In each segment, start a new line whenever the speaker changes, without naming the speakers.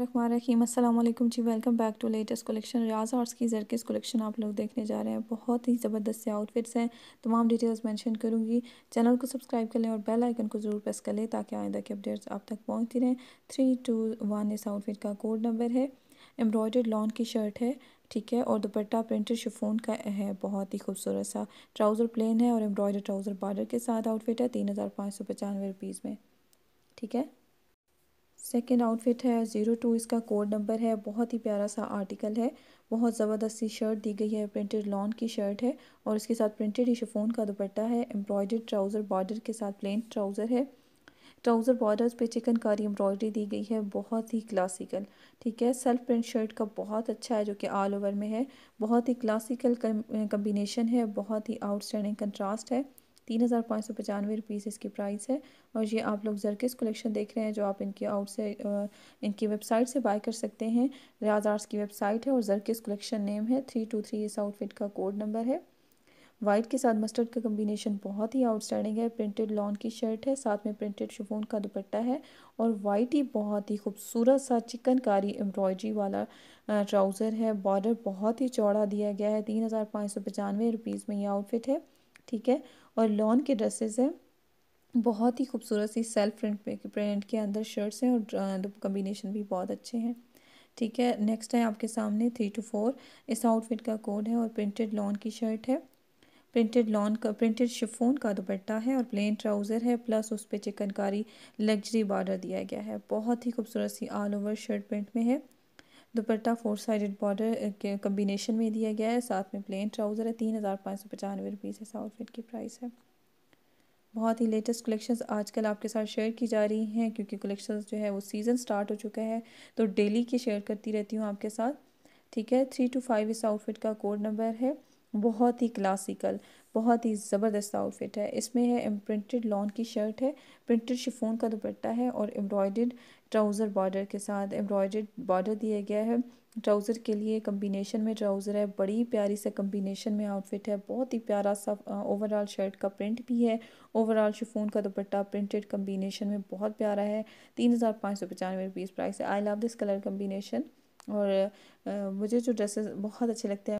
रखीम जी welcome back to latest collection Riaz Arts की जरकिस कलेक्शन आप लोग देखने जा रहे हैं बहुत ही ज़बरदस्त से आउटफिट्स हैं तमाम डिटेल्स मेंशन करूँगी चैनल को सब्सक्राइब कर लें और बेल आइकन को ज़रूर प्रेस कर लें ताकि आइंदा के अपडेट्स आप तक पहुँचती रहें थ्री टू वन इस आउटफिट का कोड नंबर है एम्ब्रॉयडर्ड लॉन की शर्ट है ठीक है और दुपट्टा प्रिंटेड शिफोन का है बहुत ही खूबसूरत सा ट्राउज़र प्लेन है और एम्ब्रॉयडर्ड ट्राउज़र बॉर्डर के साथ आउटफिट है तीन हज़ार पाँच सौ पचानवे रुपीज़ में ठीक है सेकेंड आउटफिट है ज़ीरो टू इसका कोड नंबर है बहुत ही प्यारा सा आर्टिकल है बहुत ज़बरदस्त सी शर्ट दी गई है प्रिंटेड लॉन की शर्ट है और इसके साथ प्रिंटेड ही शिफोन का दुपट्टा है एम्ब्रॉयडर्ड ट्राउज़र बॉर्डर के साथ प्लेन ट्राउज़र है ट्राउज़र बॉर्डर पे चिकनकारी एम्ब्रॉयडरी दी गई है बहुत ही क्लासिकल ठीक है सेल्फ प्रिंट शर्ट का बहुत अच्छा है जो कि ऑल ओवर में है बहुत ही क्लासिकल कम्बिनेशन है बहुत ही आउटस्टैंडिंग कंट्रास्ट है तीन हज़ार पाँच सौ पचानवे रुपीज़ इसकी प्राइस है और ये आप लोग जरकिस कलेक्शन देख रहे हैं जो आप इनके आउट से इनकी वेबसाइट से बाय कर सकते हैं रियाज आर्ट्स की वेबसाइट है और जरकिस कलेक्शन नेम है थ्री टू थ्री इस आउटफिट का कोड नंबर है वाइट के साथ मस्टर्ड का कम्बिनेशन बहुत ही आउटस्टैंडिंग है प्रिंटेड लॉन की शर्ट है साथ में प्रिंटेड शिफोन का दुपट्टा है और वाइट ही बहुत ही खूबसूरत सा चिकनकारी एम्ब्रॉयडरी वाला ट्राउज़र है बॉर्डर बहुत ही चौड़ा दिया गया है तीन हज़ार पाँच सौ पचानवे रुपीज़ में ये आउटफिट है ठीक है और लॉन के ड्रेसेस हैं बहुत ही खूबसूरत सी सेल्फ प्रिंट प्रिंट के अंदर शर्ट्स हैं और कम्बिनेशन मतलब भी बहुत अच्छे हैं ठीक है नेक्स्ट है आपके सामने थ्री टू फोर इस आउटफिट का कोड है और प्रिंटेड लॉन की शर्ट है प्रिंटेड लॉन का प्रिंटेड शिफोन का दुपट्टा है और प्लेन ट्राउज़र है प्लस उस पर चिकनकारी लग्जरी बॉर्डर दिया गया है बहुत ही खूबसूरत सी ऑल ओवर शर्ट प्रिंट में है दुपट्टा फोर साइडेड बॉर्डर के कम्बिनेशन में दिया गया है साथ में प्लेन ट्राउज़र है तीन हज़ार पाँच सौ पचानवे रुपीज़ इस आउटफिट की प्राइस है बहुत ही लेटेस्ट कलेक्शंस आजकल आपके साथ शेयर की जा रही हैं क्योंकि कलेक्शंस जो है वो सीज़न स्टार्ट हो चुका है तो डेली की शेयर करती रहती हूँ आपके साथ ठीक है थ्री टू फाइव इस आउटफिट का कोड नंबर है बहुत ही क्लासिकल बहुत ही ज़बरदस्त आउटफिट है इसमें है प्रिंटेड लॉन की शर्ट है प्रिंटेड शिफोन का दुपट्टा है और एम्ब्रॉयडेड ट्राउज़र बॉर्डर के साथ एम्ब्रॉयड बॉर्डर दिया गया है ट्राउज़र के लिए कम्बिनेशन में ट्राउज़र है बड़ी प्यारी से कम्बिनेशन में आउटफिट है बहुत ही प्यारा सा ओवरऑल शर्ट का प्रिंट भी है ओवरऑल शिफोन का दुपट्टा प्रिंटेड कम्बिनेशन में बहुत प्यारा है तीन हज़ार पाँच सौ पचानवे रुपीज़ प्राइस है I love this colour combination और आ, मुझे जो ड्रेसेस बहुत अच्छे लगते हैं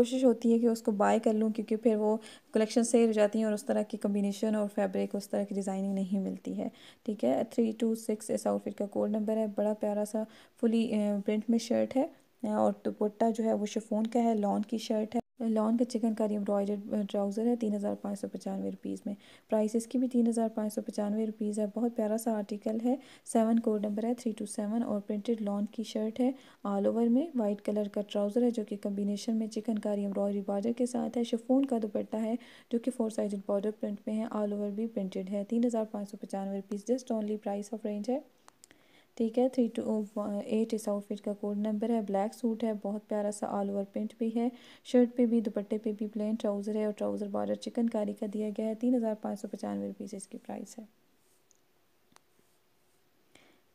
कोशिश होती है कि उसको बाय कर लूँ क्योंकि फिर वो कलेक्शन सेल हो जाती हैं और उस तरह की कम्बिनेशन और फैब्रिक उस तरह की डिज़ाइनिंग नहीं मिलती है ठीक है थ्री टू सिक्स इस आउटफिट का कोड नंबर है बड़ा प्यारा सा फुली प्रिंट में शर्ट है और दुपट्टा जो है वो शिफोन का है लॉन की शर्ट है लॉन का चिकनकारी एम्ब्रॉयडर्ड ट्राउज़र है तीन हज़ार पाँच सौ पचानवे रुपीज़ में प्राइस इसकी भी तीन हज़ार पाँच सौ पचानवे रुपीज़ है बहुत प्यारा सा आर्टिकल है सेवन कोड नंबर है थ्री टू सेवन और प्रिंटेड लॉन की शर्ट है ऑल ओवर में वाइट कलर का ट्राउज़र है जो कि कम्बिनेशन में चिकनकारी एम्ब्रॉयडरी बॉर्डर के साथ है शिफोन का दुपट्टा है जो कि फोर साइज बॉर्डर प्रिंट में है ऑल ओवर भी प्रिंटेड है तीन हज़ार पाँच सौ पचानवे rupees just only price of range है ठीक है थ्री टू एट इस आउटफिट का कोड नंबर है ब्लैक सूट है बहुत प्यारा सा ऑल ओवर प्रिंट भी है शर्ट पे भी दुपट्टे पे भी प्लेन ट्राउज़र है और ट्राउज़र बॉर्डर चिकनकारी का दिया गया है तीन हज़ार पाँच सौ पचानवे रुपीज़ इसकी प्राइस है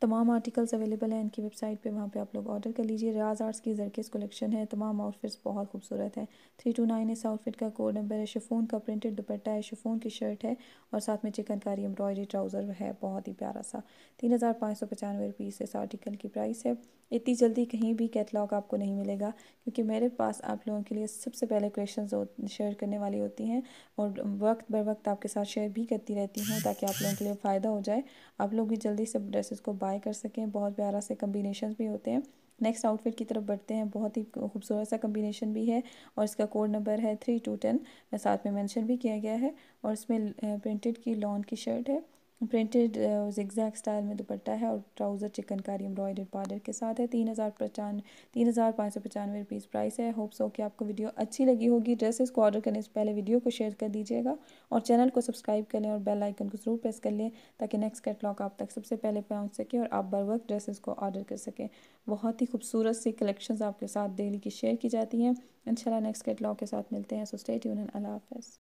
तमाम आर्टिकल्स अवेलेबल हैं इनकी वेबसाइट पे वहाँ पे आप लोग ऑर्डर कर लीजिए रियाज आर्ट्स की जरकेस कलेक्शन है तमाम आउटफिट्स बहुत खूबसूरत है थ्री टू नाइन इस आउटफिट का कोड नंबर है शिफोन का प्रिंटेड दुपट्टा है शिफोन की शर्ट है और साथ में चिकनकारी एम्ब्रॉयडरी ट्राउज़र है बहुत ही प्यारा सा तीन हज़ार पाँच सौ पचानवे रुपीस इस आर्टिकल की प्राइस है इतनी जल्दी कहीं भी कैटलॉग आपको नहीं मिलेगा क्योंकि मेरे पास आप लोगों के लिए सबसे पहले क्वेश्चन शेयर करने वाली होती हैं और वक्त बर वक्त आपके साथ शेयर भी करती रहती हूँ ताकि आप लोगों के लिए फ़ायदा हो जाए आप लोग भी जल्दी से ड्रेसेस को बाय कर सकें बहुत प्यारा से कम्बिनेशन भी होते हैं नेक्स्ट आउटफिट की तरफ बढ़ते हैं बहुत ही खूबसूरत सा कम्बिनेशन भी है और इसका कोड नंबर है थ्री टू टेन साथ में मेंशन भी किया गया है और इसमें प्रिंटेड की लॉन की शर्ट है प्रिंटेड जिगजैग स्टाइल में दुपट्टा है और ट्राउज़र चिकनकारी एम्ब्रॉयडर्ड बॉर्डर के साथ है तीन हज़ार पचान तीन हज़ार पाँच सौ पचानवे रुपीज़ प्राइस है होप सो कि आपको वीडियो अच्छी लगी होगी ड्रेसेस को ऑर्डर करने से पहले वीडियो को शेयर कर दीजिएगा और चैनल को सब्सक्राइब कर लें और बेल आइकन को ज़रूर प्रेस कर लें ताकि नेक्स्ट कैटलॉग आप तक सबसे पहले पहुँच सके और आप बर वक्त ड्रेसेस को ऑर्डर कर सकें बहुत ही खूबसूरत सी कलेक्शन आपके साथ डेली की शेयर की जाती हैं इंशाल्लाह नेक्स्ट कैटलॉग के साथ मिलते हैं सो स्टे ट्यून अल्लाह हाफ़